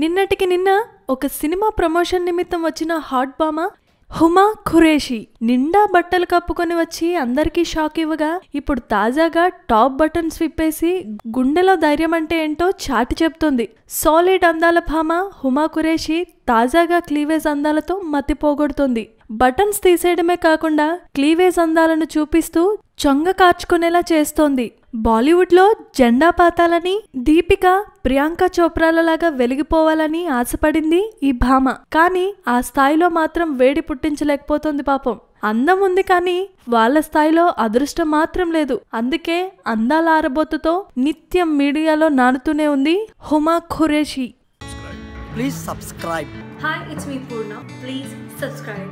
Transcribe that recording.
నిన్నటికి నిన్న ఒక సినిమా ప్రమోషన్ నిమిత్తం వచ్చిన హాట్ బామ హుమా ఖురేషి నిండా బట్టలు కప్పుకొని వచ్చి అందరికీ షాక్ ఇవ్వగా ఇప్పుడు తాజాగా టాప్ బటన్స్ విప్పేసి గుండెలో ధైర్యం అంటే ఏంటో చాటి చెప్తుంది సాలిడ్ అందాల భామ హుమా ఖురేషి తాజాగా క్లీవేజ్ అందాలతో మతిపోగొడుతుంది బటన్స్ తీసేయడమే కాకుండా క్లీవేజ్ అందాలను చూపిస్తూ చొంగ కార్చుకునేలా చేస్తోంది బాలీవుడ్లో జెండా పాతాలని దీపిక ప్రియాంక చోప్రాలలాగా వెలిగిపోవాలని ఆశపడింది ఈ భామ కానీ ఆ స్థాయిలో మాత్రం వేడి పుట్టించలేకపోతుంది పాపం అందం ఉంది కానీ వాళ్ళ స్థాయిలో అదృష్టం మాత్రం లేదు అందుకే అందాల ఆరబోతుతో నిత్యం మీడియాలో నానుతూనే ఉంది Huma Qureshi please subscribe hi please